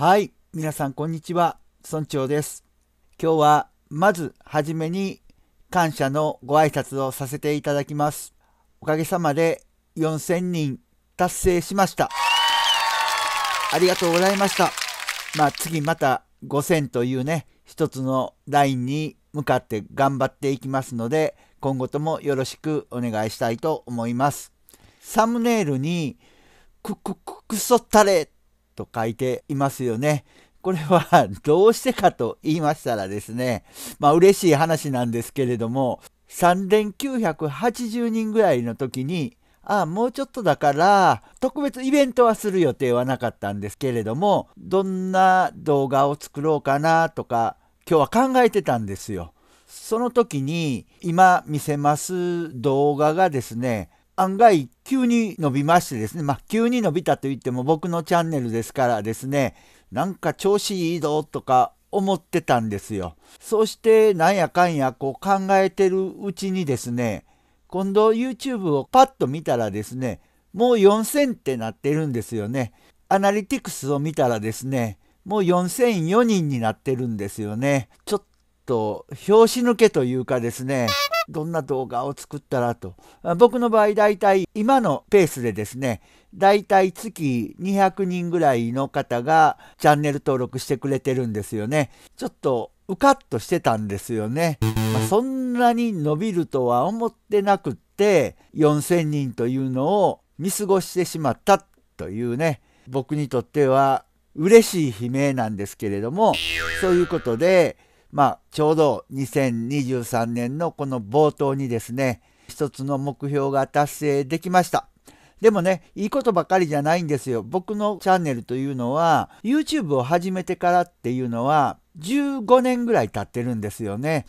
はい、皆さんこんにちは、村長です。今日はまずはじめに感謝のご挨拶をさせていただきます。おかげさまで4000人達成しました。ありがとうございました。まあ次また5000というね、一つのラインに向かって頑張っていきますので、今後ともよろしくお願いしたいと思います。サムネイルに、ククククソタと書いていますよね。これは どうしてかと言いましたらですね、まあ嬉しい話なんですけれども、3980人ぐらいの時に、ああ、もうちょっとだから、特別イベントはする予定はなかったんですけれども、どんな動画を作ろうかなとか、今日は考えてたんですよ。その時に今見せます動画がですね、案外急に伸びましてですね、まあ、急に伸びたといっても僕のチャンネルですからですね、なんか調子いいぞとか思ってたんですよ。そしてなんやかんやこう考えてるうちにですね、今度 YouTube をパッと見たらですね、もう4000ってなってるんですよね。アナリティクスを見たらですね、もう4004人になってるんですよね。ちょっと拍子抜けというかですね。どんな動画を作ったらと僕の場合大体今のペースでですねだいたい月200人ぐらいの方がチャンネル登録してくれてるんですよねちょっとうかっとしてたんですよね、まあ、そんなに伸びるとは思ってなくって4000人というのを見過ごしてしまったというね僕にとっては嬉しい悲鳴なんですけれどもそういうことでまあ、ちょうど2023年のこの冒頭にですね、一つの目標が達成できました。でもね、いいことばかりじゃないんですよ。僕のチャンネルというのは、YouTube を始めてからっていうのは、15年ぐらい経ってるんですよね。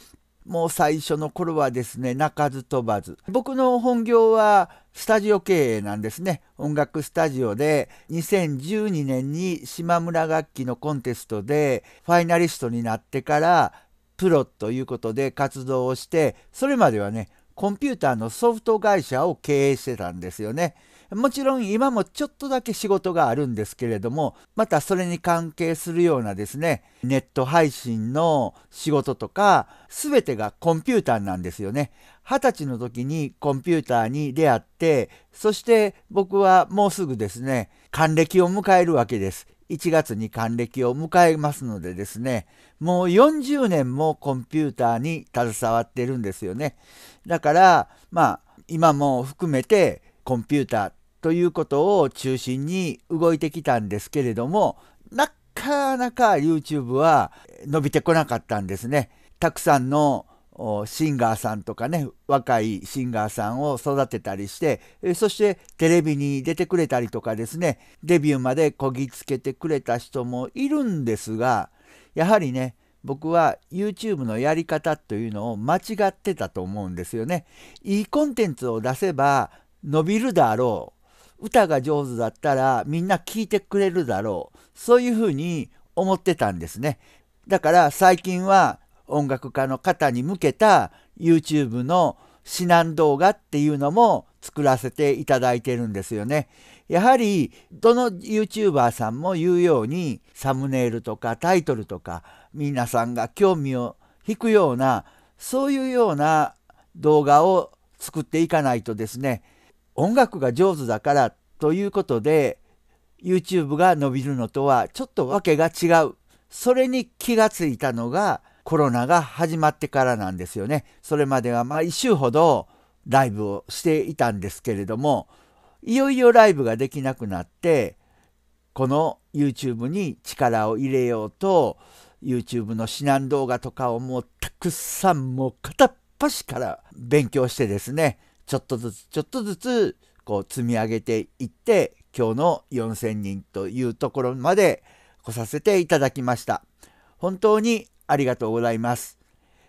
もう最初の頃はですね、鳴かず飛ばず。僕の本業はスタジオ経営なんですね。音楽スタジオで、2012年に島村楽器のコンテストでファイナリストになってから、プロということで活動をして、それまではね、コンピューターのソフト会社を経営してたんですよね。もちろん今もちょっとだけ仕事があるんですけれども、またそれに関係するようなですね、ネット配信の仕事とか、すべてがコンピューターなんですよね。二十歳の時にコンピューターに出会って、そして僕はもうすぐですね、還暦を迎えるわけです。1月に還暦を迎えますのでですね、もう40年もコンピューターに携わってるんですよね。だから、まあ、今も含めてコンピューターということを中心に動いてきたんですけれども、なかなか YouTube は伸びてこなかったんですね。たくさんのシンガーさんとかね若いシンガーさんを育てたりしてそしてテレビに出てくれたりとかですねデビューまでこぎつけてくれた人もいるんですがやはりね僕は YouTube のやり方というのを間違ってたと思うんですよね。いいコンテンツを出せば伸びるだろう歌が上手だったらみんな聴いてくれるだろう。そういうふうに思ってたんですね。だから最近は音楽家の方に向けた YouTube の指南動画っていうのも作らせていただいてるんですよね。やはりどの YouTuber さんも言うようにサムネイルとかタイトルとか皆さんが興味を引くようなそういうような動画を作っていかないとですね音楽が上手だからということで YouTube が伸びるのとはちょっと訳が違うそれに気がついたのがコロナが始まってからなんですよねそれまではまあ1週ほどライブをしていたんですけれどもいよいよライブができなくなってこの YouTube に力を入れようと YouTube の指南動画とかをもうたくさんもう片っ端から勉強してですねちょっとずつちょっとずつこう積み上げていって今日の4,000人というところまで来させていただきました。本当にありがとうございます。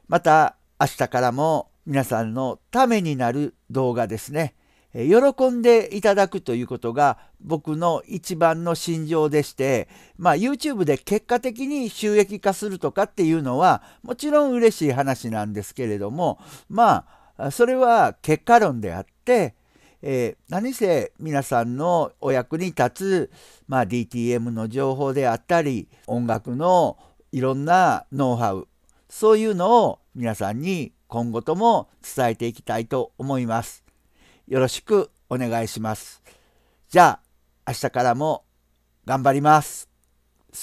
また明日からも皆さんのためになる動画ですね。喜んでいただくということが僕の一番の心情でして、まあ、YouTube で結果的に収益化するとかっていうのはもちろん嬉しい話なんですけれどもまあそれは結果論であって、えー、何せ皆さんのお役に立つ、まあ、DTM の情報であったり音楽のいろんなノウハウそういうのを皆さんに今後とも伝えていきたいと思います。よろしくお願いします。じゃあ明日からも頑張ります。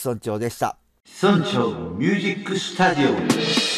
村長でした。村長ミュージックスタジオ